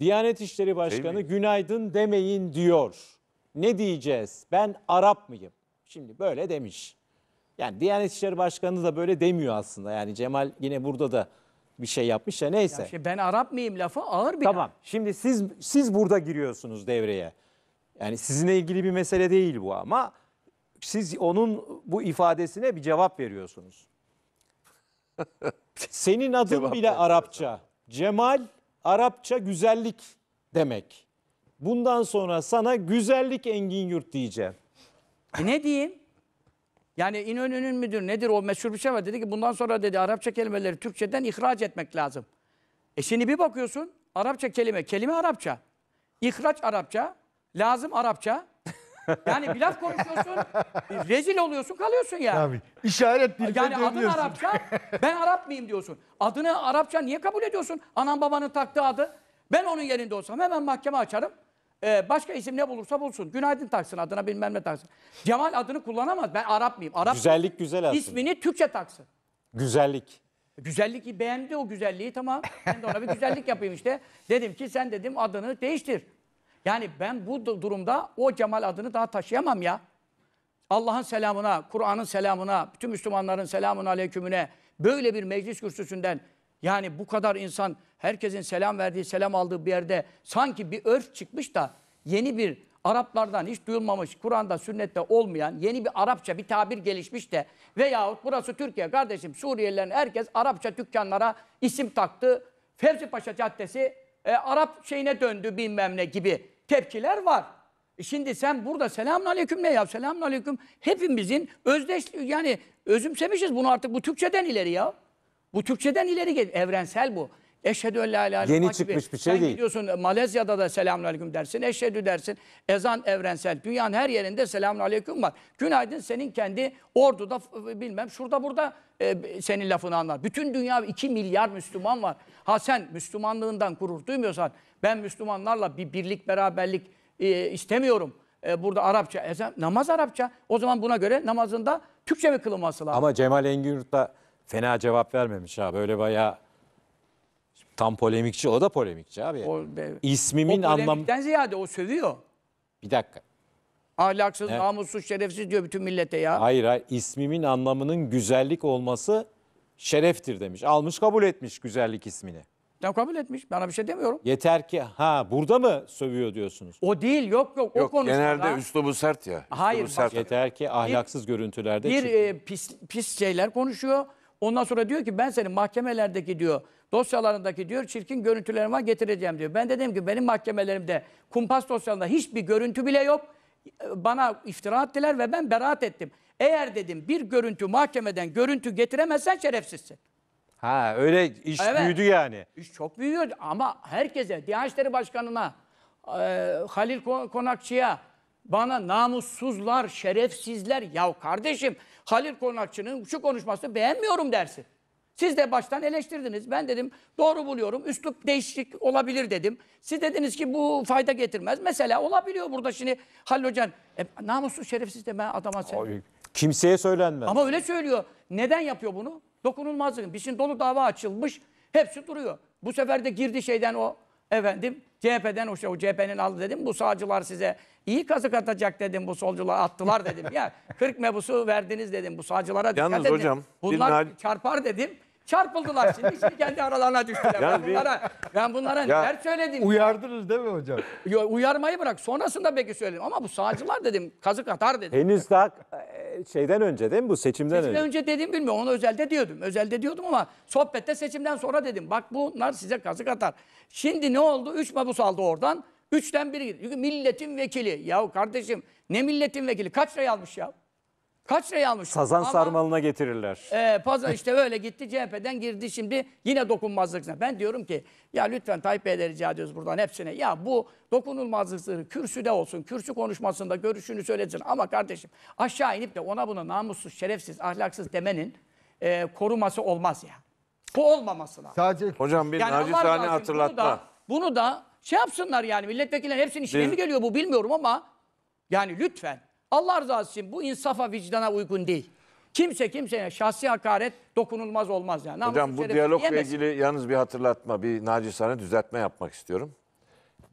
Diyanet İşleri şey Başkanı günaydın demeyin diyor. Ne diyeceğiz? Ben Arap mıyım? Şimdi böyle demiş. Yani Diyanet İşleri Başkanı da böyle demiyor aslında. Yani Cemal yine burada da bir şey yapmış ya neyse. Ya şey ben Arap mıyım lafı ağır bir Tamam. Laf. Şimdi siz siz burada giriyorsunuz devreye. Yani sizinle ilgili bir mesele değil bu ama siz onun bu ifadesine bir cevap veriyorsunuz. Senin adın cevap bile Arapça. Cemal Arapça güzellik demek. Bundan sonra sana güzellik Engin Yurt diyeceğim. E ne diyeyim? Yani İnönü'nün müdür nedir o meşhur bir şey var. Dedi ki bundan sonra dedi Arapça kelimeleri Türkçeden ihraç etmek lazım. E şimdi bir bakıyorsun Arapça kelime, kelime Arapça. İhraç Arapça, lazım Arapça. Yani bir laf konuşuyorsun, e, rezil oluyorsun, kalıyorsun yani. Tabii. İşaret bir. Yani şey adın Arapça, ben Arap mıyım diyorsun. Adını Arapça niye kabul ediyorsun? Anam babanın taktığı adı. Ben onun yerinde olsam hemen mahkeme açarım. Ee, başka isim ne bulursa bulsun. Günaydın taksın adına bilmem ne taksın. Cemal adını kullanamaz. Ben Arap mıyım? Arap Güzellik güzel aslında. ismini Türkçe taksın. Güzellik. Güzellik beğendi o güzelliği tamam. Ben de ona bir güzellik yapayım işte. Dedim ki sen dedim adını değiştir. Yani ben bu durumda o Cemal adını daha taşıyamam ya. Allah'ın selamına, Kur'an'ın selamına, bütün Müslümanların selamun aleykümüne böyle bir meclis kürsüsünden yani bu kadar insan herkesin selam verdiği, selam aldığı bir yerde sanki bir örf çıkmış da yeni bir Araplardan hiç duyulmamış, Kur'an'da, sünnette olmayan yeni bir Arapça bir tabir gelişmiş de veyahut burası Türkiye kardeşim Suriyelilerin herkes Arapça dükkanlara isim taktı. Fevzi Paşa Caddesi e, Arap şeyine döndü bilmem ne gibi tepkiler var. E şimdi sen burada selamun aleyküm ne ya? Selamun aleyküm hepimizin özdeş yani özümsemişiz bunu artık bu Türkçeden ileri ya. Bu Türkçeden ileri gel evrensel bu. Eşhedü en la ilahe Yeni çıkmış bir şey Sen değil. gidiyorsun e, Malezya'da da selamun aleyküm dersin. Eşhedü dersin. Ezan evrensel. Dünyanın her yerinde selamun aleyküm var. Günaydın senin kendi orduda bilmem şurada burada e, senin lafını anlar. Bütün dünya 2 milyar Müslüman var. Ha sen Müslümanlığından gurur duymuyorsan ben Müslümanlarla bir birlik beraberlik e, istemiyorum. E, burada Arapça ezan namaz Arapça. O zaman buna göre namazında Türkçe mi kılınması lazım? Ama Cemal Engin da fena cevap vermemiş ha. Böyle bayağı Tam polemikçi o da polemikçi abi. O, be, İsmimin o anlamı... polemikten ziyade o sövüyor. Bir dakika. Ahlaksız, Evet. namussuz, şerefsiz diyor bütün millete ya. Hayır hayır ismimin anlamının güzellik olması şereftir demiş. Almış kabul etmiş güzellik ismini. Tam kabul etmiş. Bana bir şey demiyorum. Yeter ki ha burada mı sövüyor diyorsunuz? O değil yok yok, o Yok konuşma. genelde lan. üslubu sert ya. Hayır, sert. Yeter ki ahlaksız görüntülerde bir e, pis, pis şeyler konuşuyor. Ondan sonra diyor ki ben senin mahkemelerdeki diyor dosyalarındaki diyor çirkin görüntülerime getireceğim diyor. Ben dedim ki benim mahkemelerimde kumpas dosyalarında hiçbir görüntü bile yok. Bana iftira attılar ve ben beraat ettim. Eğer dedim bir görüntü mahkemeden görüntü getiremezsen şerefsizsin. Ha öyle iş evet. büyüdü yani. İş çok büyüyor ama herkese, Diyanet İşleri Başkanı'na, e, Halil Konakçı'ya, bana namussuzlar, şerefsizler. Ya kardeşim Halil Konakçı'nın şu konuşması beğenmiyorum dersin. Siz de baştan eleştirdiniz. Ben dedim doğru buluyorum. Üslup değişik olabilir dedim. Siz dediniz ki bu fayda getirmez. Mesela olabiliyor burada şimdi Halil hocan, E, namussuz şerefsiz de ben adama sen... Ay, kimseye söylenmez. Ama öyle söylüyor. Neden yapıyor bunu? Dokunulmazlık. Bir dolu dava açılmış. Hepsi duruyor. Bu sefer de girdi şeyden o efendim CHP'den o, şey, CHP'nin aldı dedim. Bu sağcılar size iyi kazık atacak dedim. Bu solcular attılar dedim. ya 40 mebusu verdiniz dedim. Bu sağcılara dikkat Yalnız edin. hocam. Bunlar Nail... çarpar dedim. Çarpıldılar şimdi. Şimdi kendi aralarına düştüler. Yani ben bunlara, ben bunlara ya, neler söyledim. Uyardınız değil mi hocam? Yo, uyarmayı bırak. Sonrasında belki söyledim. Ama bu sağcılar dedim kazık atar dedim. Henüz daha şeyden önce değil mi bu seçimden önce? Seçimden önce dedim bilmiyorum onu özelde diyordum. Özelde diyordum ama sohbette seçimden sonra dedim. Bak bunlar size kazık atar. Şimdi ne oldu? Üç mebus aldı oradan. Üçten biri gitti. Çünkü milletin vekili. Yahu kardeşim ne milletin vekili? Kaç liraya almış ya? Kaç liraya almış? Sazan Ama, sarmalına getirirler. E, pazar işte böyle gitti CHP'den girdi şimdi yine dokunmazlıksına. Ben diyorum ki ya lütfen Tayyip Bey'le rica ediyoruz buradan hepsine. Ya bu dokunulmazlıkları kürsüde olsun, kürsü konuşmasında görüşünü söylesin. Ama kardeşim aşağı inip de ona buna namussuz, şerefsiz, ahlaksız demenin e, koruması olmaz ya. Bu olmaması lazım. Sadece Hocam bir yani nacizane hatırlatma. Bunu da, bunu da şey yapsınlar yani milletvekiller hepsinin işine Biz... mi geliyor bu bilmiyorum ama yani lütfen Allah razı olsun bu insafa vicdana uygun değil. Kimse kimseye şahsi hakaret dokunulmaz olmaz yani. Namusun Hocam bu diyalogla diyemez. ilgili yalnız bir hatırlatma, bir nacizane düzeltme yapmak istiyorum.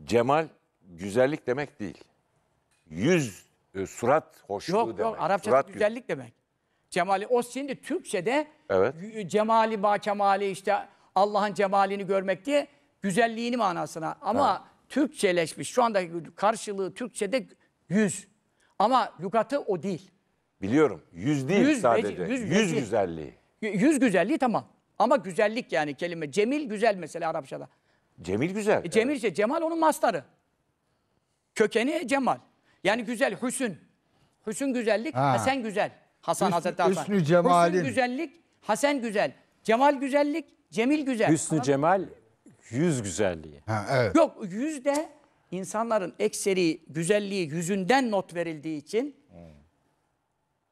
Cemal güzellik demek değil. Yüz, e, surat hoşluğu yok, demek. Yok yok Arapçada surat güzellik gü demek. Cemali o şimdi Türkçe'de evet. E, cemali, bakemali işte Allah'ın cemalini görmek diye güzelliğini manasına. Ama ha. Türkçeleşmiş şu anda karşılığı Türkçe'de yüz. Ama lügatı o değil. Biliyorum. Yüz değil Yüz sadece. veci- yüz yüz, güzelliği. Yüz güzelliği tamam. Ama güzellik yani kelime. Cemil güzel mesela Arapçada. Cemil güzel. E, Cemil işte Cemal onun mastarı. Kökeni Cemal. Yani güzel, hüsün. Hüsün güzellik, Ha. Hasan güzel. Hasan Hüsnü- Hazreti Hasan. hüsnü cemalin. Hüsnü güzellik, Hasan güzel. Cemal güzellik, Cemil güzel. Hüsnü Cemal yüz güzelliği. Ha, evet. Yok yüzde insanların ekseri güzelliği yüzünden not verildiği için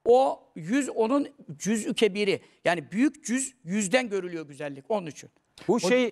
o yüz onun cüz kebiri yani büyük cüz yüzden görülüyor güzellik onun için. Bu o, şey